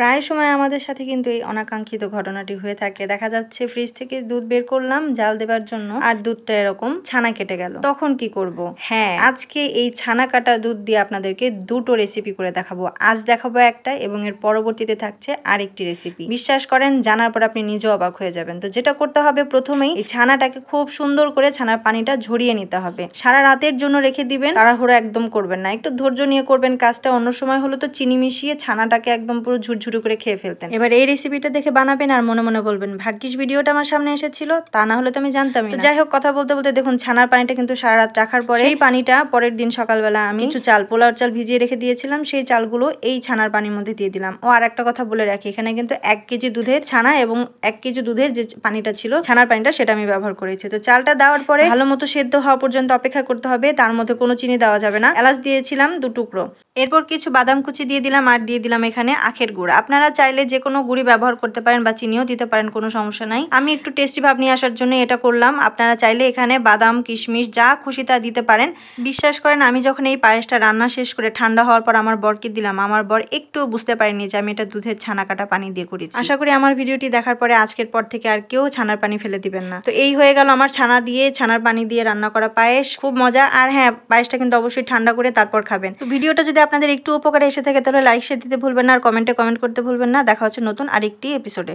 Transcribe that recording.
প্রায় সময় আমাদের সাথে কিন্তু এই অনাকাঙ্ক্ষিত ঘটনাটি হয়ে থাকে দেখা যাচ্ছে ফ্রিজ থেকে দুধ বের করলাম জাল দেবার জন্য আর দুধটা এরকম ছানা কেটে গেল তখন কি করব। হ্যাঁ আজকে এই ছানা কাটা দুধ দিয়ে আপনাদেরকে দুটো রেসিপি করে দেখাবো আজ দেখাবো একটা এবং এর পরবর্তীতে থাকছে আরেকটি রেসিপি বিশ্বাস করেন জানার পর আপনি নিজেও অবাক হয়ে যাবেন তো যেটা করতে হবে প্রথমেই এই ছানাটাকে খুব সুন্দর করে ছানার পানিটা ঝরিয়ে নিতে হবে সারা রাতের জন্য রেখে দিবেন তাড়াহুড়ো একদম করবেন না একটু ধৈর্য নিয়ে করবেন কাজটা অন্য সময় হলো তো চিনি মিশিয়ে ছানাটাকে একদম পুরো ঝুরঝুর শুরু করে খেয়ে ফেলতেন এবার এই রেসিপিটা দেখে বানাবেন আর মনে মনে বলবেন ভাগ্যিস ভিডিওটা আমার সামনে এসেছিল তা না হলে তো আমি জানতাম যাই হোক কথা বলতে বলতে দেখুন ছানার পানিটা কিন্তু সারা রাত রাখার পরে এই পানিটা পরের দিন সকালবেলা আমি কিছু চাল পোলাও চাল ভিজিয়ে রেখে দিয়েছিলাম সেই চালগুলো এই ছানার পানির মধ্যে দিয়ে দিলাম ও আর একটা কথা বলে রাখি এখানে কিন্তু এক কেজি দুধের ছানা এবং এক কেজি দুধের যে পানিটা ছিল ছানার পানিটা সেটা আমি ব্যবহার করেছি তো চালটা দেওয়ার পরে ভালো মতো সেদ্ধ হওয়া পর্যন্ত অপেক্ষা করতে হবে তার মধ্যে কোনো চিনি দেওয়া যাবে না এলাচ দিয়েছিলাম দু টুকরো এরপর কিছু বাদাম কুচি দিয়ে দিলাম আর দিয়ে দিলাম এখানে আখের গুড় আপনারা চাইলে যে কোনো গুড়ি ব্যবহার করতে পারেন বা চিনিও দিতে পারেন কোনো সমস্যা নাই আমি একটু টেস্টি ভাব নিয়ে আসার জন্য এটা করলাম আপনারা চাইলে এখানে বাদাম কিশমিশ যা খুশি তা দিতে পারেন বিশ্বাস করেন আমি যখন এই পায়েসটা রান্না শেষ করে ঠান্ডা হওয়ার পর আমার বরকে দিলাম আমার বর একটু বুঝতে পারেনি যে আমি এটা দুধের ছানা কাটা পানি দিয়ে করেছি আশা করি আমার ভিডিওটি দেখার পরে আজকের পর থেকে আর কেউ ছানার পানি ফেলে দিবেন না তো এই হয়ে গেল আমার ছানা দিয়ে ছানার পানি দিয়ে রান্না করা পায়েস খুব মজা আর হ্যাঁ পায়েসটা কিন্তু অবশ্যই ঠান্ডা করে তারপর খাবেন তো ভিডিওটা যদি আপনাদের একটু উপকারে এসে থাকে তাহলে লাইক শেয়ার দিতে ভুলবেন না আর কমেন্টে কমেন্ট করতে ভুলবেন না দেখা হচ্ছে নতুন আরেকটি এপিসোডে